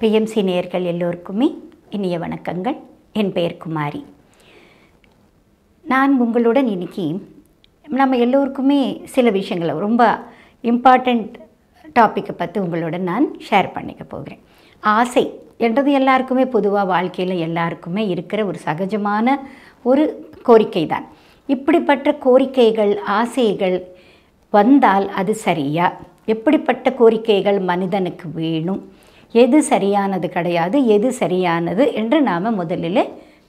BMC நேர்கள் எல்லோருக்குமே இனிய வணக்கங்கள் என் பெயர் குமாரி நான் உங்களுடன் இன்னைக்கு நம்ம எல்லோருக்குமே சில விஷயங்களை ரொம்ப இம்பார்ட்டண்ட் டாப்பிக்கை பற்றி உங்களுடன் நான் ஷேர் பண்ணிக்க போகிறேன் ஆசை என்றது எல்லாருக்குமே பொதுவாக வாழ்க்கையில் எல்லாருக்குமே இருக்கிற ஒரு சகஜமான ஒரு கோரிக்கை தான் இப்படிப்பட்ட கோரிக்கைகள் ஆசைகள் வந்தால் அது சரியா எப்படிப்பட்ட கோரிக்கைகள் மனிதனுக்கு வேணும் எது சரியானது கிடையாது எது சரியானது என்று நாம் முதலில்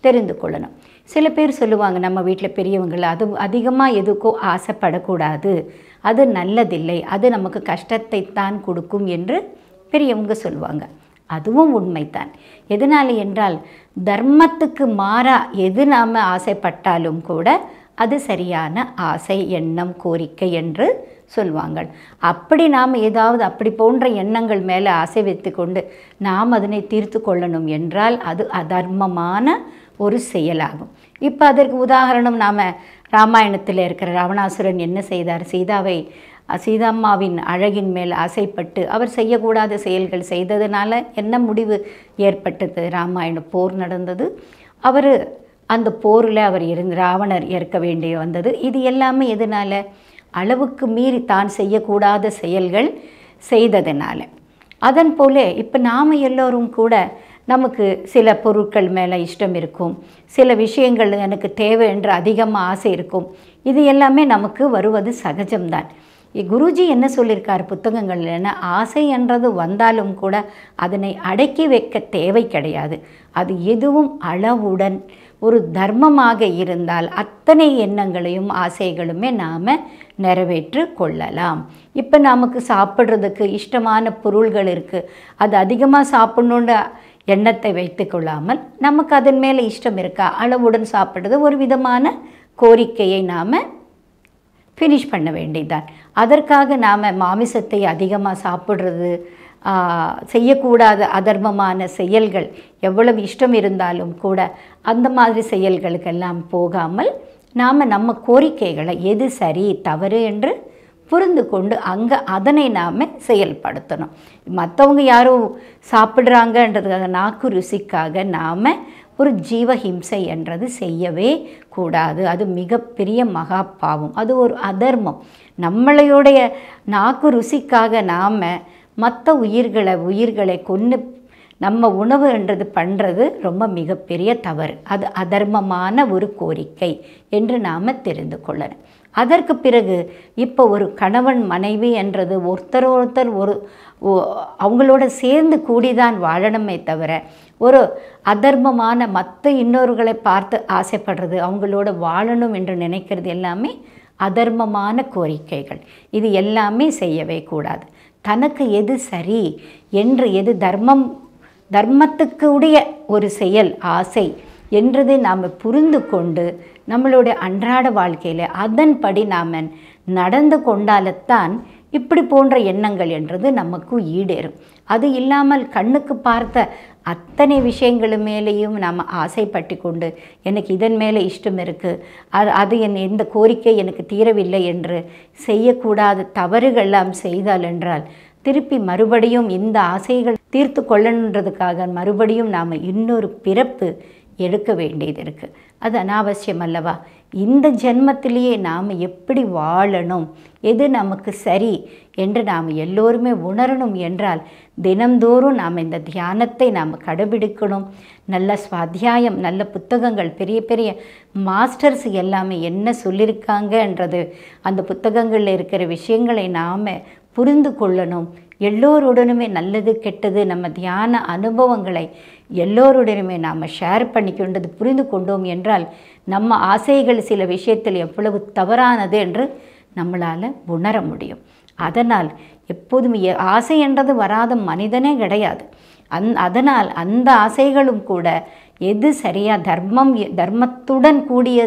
தெரிந்து கொள்ளணும் சில பேர் சொல்லுவாங்க நம்ம வீட்டில் பெரியவங்கள் அது அதிகமாக எதுக்கோ ஆசைப்படக்கூடாது அது நல்லதில்லை அது நமக்கு கஷ்டத்தை தான் கொடுக்கும் என்று பெரியவங்க சொல்லுவாங்க அதுவும் உண்மைத்தான் எதனால் என்றால் தர்மத்துக்கு மாறாக எது நாம் ஆசைப்பட்டாலும் கூட அது சரியான ஆசை எண்ணம் கோரிக்கை என்று சொல்வாங்கள் அப்படி நாம் ஏதாவது அப்படி போன்ற எண்ணங்கள் மேலே ஆசை வைத்து கொண்டு நாம் அதனை தீர்த்து கொள்ளணும் என்றால் அது அதர்மமான ஒரு செயலாகும் இப்போ அதற்கு உதாரணம் நாம் ராமாயணத்தில் இருக்கிற ராவணாசுரன் என்ன செய்தார் சீதாவை சீதாம்மாவின் அழகின் மேல் ஆசைப்பட்டு அவர் செய்யக்கூடாத செயல்கள் செய்ததுனால என்ன முடிவு ஏற்பட்டது ராமாயண போர் நடந்தது அவர் அந்த போரில் அவர் இருந்து ராவணர் ஏற்க வேண்டிய வந்தது இது எல்லாமே எதனால் அளவுக்கு மீறி தான் செய்யக்கூடாத செயல்கள் செய்ததுனால அதன் போல இப்போ நாம் எல்லோரும் கூட நமக்கு சில பொருட்கள் மேலே இஷ்டம் இருக்கும் சில விஷயங்கள் எனக்கு தேவை என்று அதிகமாக ஆசை இருக்கும் இது எல்லாமே நமக்கு வருவது சகஜம்தான் குருஜி என்ன சொல்லியிருக்கார் புத்தகங்கள் என்ன ஆசை என்றது வந்தாலும் கூட அதனை அடக்கி வைக்க தேவை கிடையாது அது எதுவும் அளவுடன் ஒரு தர்மமாக இருந்தால் அத்தனை எண்ணங்களையும் ஆசைகளுமே நாம் நிறைவேற்று கொள்ளலாம் இப்போ நமக்கு சாப்பிட்றதுக்கு இஷ்டமான பொருள்கள் இருக்குது அது அதிகமாக சாப்பிட்ணுன்ற எண்ணத்தை வைத்து கொள்ளாமல் நமக்கு அதன் மேலே இஷ்டம் இருக்கா அளவுடன் சாப்பிட்றது ஒரு விதமான கோரிக்கையை நாம் ஃபினிஷ் பண்ண வேண்டியதான் அதற்காக நாம் மாமிசத்தை அதிகமாக சாப்பிட்றது செய்யக்கூடாத அதர்மமான செயல்கள் எவ்வளவு இஷ்டம் இருந்தாலும் கூட அந்த மாதிரி செயல்களுக்கெல்லாம் போகாமல் நாம் நம்ம கோரிக்கைகளை எது சரி தவறு என்று புரிந்து கொண்டு அங்கே அதனை நாம் செயல்படுத்தணும் மற்றவங்க யாரும் சாப்பிட்றாங்கன்றதுக்காக நாக்கு ருசிக்காக நாம் ஒரு ஜீவஹிம்சை என்றது செய்யவே கூடாது அது மிகப்பெரிய மகா பாவம் அது ஒரு அதர்மம் நம்மளையுடைய நாக்கு ருசிக்காக நாம் மற்ற உயிர்களை உயிர்களை கொன்று நம்ம உணவுன்றது பண்ணுறது ரொம்ப மிகப்பெரிய தவறு அது அதர்மமான ஒரு கோரிக்கை என்று நாம் தெரிந்து கொள்ளணும் அதற்கு பிறகு இப்போ ஒரு கணவன் மனைவி என்றது ஒருத்தர் ஒருத்தர் ஒரு அவங்களோட சேர்ந்து கூடிதான் வாழணுமே தவிர ஒரு அதர்மமான மற்ற இன்னொருகளை பார்த்து ஆசைப்படுறது அவங்களோட வாழணும் என்று நினைக்கிறது எல்லாமே அதர்மமான கோரிக்கைகள் இது எல்லாமே செய்யவே கூடாது தனக்கு எது சரி என்று எது தர்மம் தர்மத்துக்கு உடைய ஒரு செயல் ஆசை என்றதை நாம் புரிந்து கொண்டு நம்மளுடைய அன்றாட வாழ்க்கையில் அதன்படி நாம் நடந்து கொண்டால்தான் இப்படி போன்ற எண்ணங்கள் என்றது நமக்கு ஈடேறும் அது இல்லாமல் கண்ணுக்கு பார்த்த அத்தனை விஷயங்களும் மேலேயும் நாம் ஆசைப்பட்டு கொண்டு எனக்கு இதன் மேலே இஷ்டம் இருக்குது அது அது என் எந்த கோரிக்கை எனக்கு தீரவில்லை என்று செய்யக்கூடாத தவறுகள்லாம் செய்தால் என்றால் திருப்பி மறுபடியும் இந்த ஆசைகள் தீர்த்து கொள்ளணுன்றதுக்காக மறுபடியும் நாம் இன்னொரு பிறப்பு எடுக்க வேண்டியது இருக்குது அது அனாவசியம் அல்லவா இந்த ஜென்மத்திலேயே நாம் எப்படி வாழணும் எது நமக்கு சரி என்று நாம் எல்லோருமே உணரணும் என்றால் தினந்தோறும் நாம் இந்த தியானத்தை நாம் கடைபிடிக்கணும் நல்ல சுவாத்தியாயம் நல்ல புத்தகங்கள் பெரிய பெரிய மாஸ்டர்ஸ் எல்லாமே என்ன சொல்லியிருக்காங்கன்றது அந்த புத்தகங்களில் இருக்கிற விஷயங்களை நாம் புரிந்து கொள்ளணும் எல்லோருடனுமே நல்லது கெட்டது நம்ம தியான அனுபவங்களை எல்லோருடனுமே நாம் ஷேர் பண்ணிக்கொண்டது புரிந்து கொண்டோம் என்றால் நம்ம ஆசைகள் சில விஷயத்தில் எவ்வளவு தவறானது என்று நம்மளால் உணர முடியும் அதனால் எப்போதுமே ஆசை என்றது வராத மனிதனே கிடையாது அந் அதனால் அந்த ஆசைகளும் கூட எது சரியாக தர்மம் தர்மத்துடன் கூடிய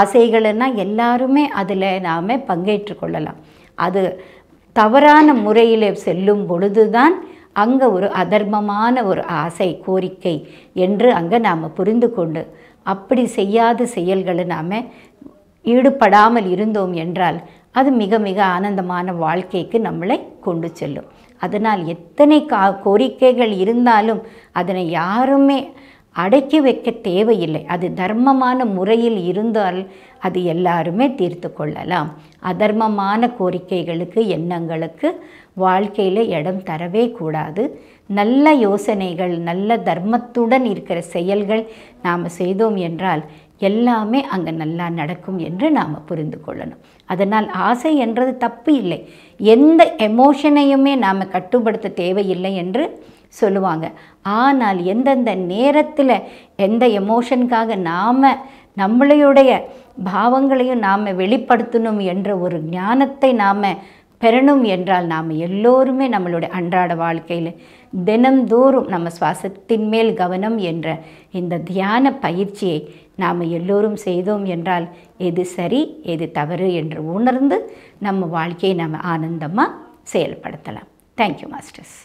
ஆசைகள்னால் எல்லாருமே அதில் நாம் பங்கேற்று கொள்ளலாம் அது தவறான முறையில் செல்லும் பொழுதுதான் அங்கே ஒரு அதர்மமான ஒரு ஆசை கோரிக்கை என்று அங்கே நாம் புரிந்து கொண்டு அப்படி செய்யாத செயல்களை நாம் ஈடுபடாமல் இருந்தோம் என்றால் அது மிக மிக ஆனந்தமான வாழ்க்கைக்கு நம்மளை கொண்டு செல்லும் அதனால் எத்தனை கா கோரிக்கைகள் இருந்தாலும் அதனை யாருமே அடக்கி வைக்க தேவையில்லை அது தர்மமான முறையில் இருந்தால் அது எல்லாருமே தீர்த்து கொள்ளலாம் அதர்மமான கோரிக்கைகளுக்கு எண்ணங்களுக்கு வாழ்க்கையில் இடம் தரவே கூடாது நல்ல யோசனைகள் நல்ல தர்மத்துடன் இருக்கிற செயல்கள் நாம் செய்தோம் என்றால் எல்லாமே அங்கே நல்லா நடக்கும் என்று நாம் புரிந்து கொள்ளணும் அதனால் ஆசை என்றது தப்பு இல்லை எந்த எமோஷனையுமே நாம் கட்டுப்படுத்த தேவையில்லை என்று சொல்லுவாங்க ஆனால் எந்தெந்த நேரத்தில் எந்த எமோஷனுக்காக நாம் நம்மளையுடைய பாவங்களையும் நாம் வெளிப்படுத்தணும் என்ற ஒரு ஞானத்தை நாம் பெறணும் என்றால் நாம் எல்லோருமே நம்மளுடைய அன்றாட வாழ்க்கையில் தினந்தோறும் நம்ம சுவாசத்தின் மேல் கவனம் என்ற இந்த தியான பயிற்சியை நாம் எல்லோரும் செய்தோம் என்றால் எது சரி எது தவறு என்று உணர்ந்து நம்ம வாழ்க்கையை நாம் ஆனந்தமாக செயல்படுத்தலாம் தேங்க்யூ மாஸ்டர்ஸ்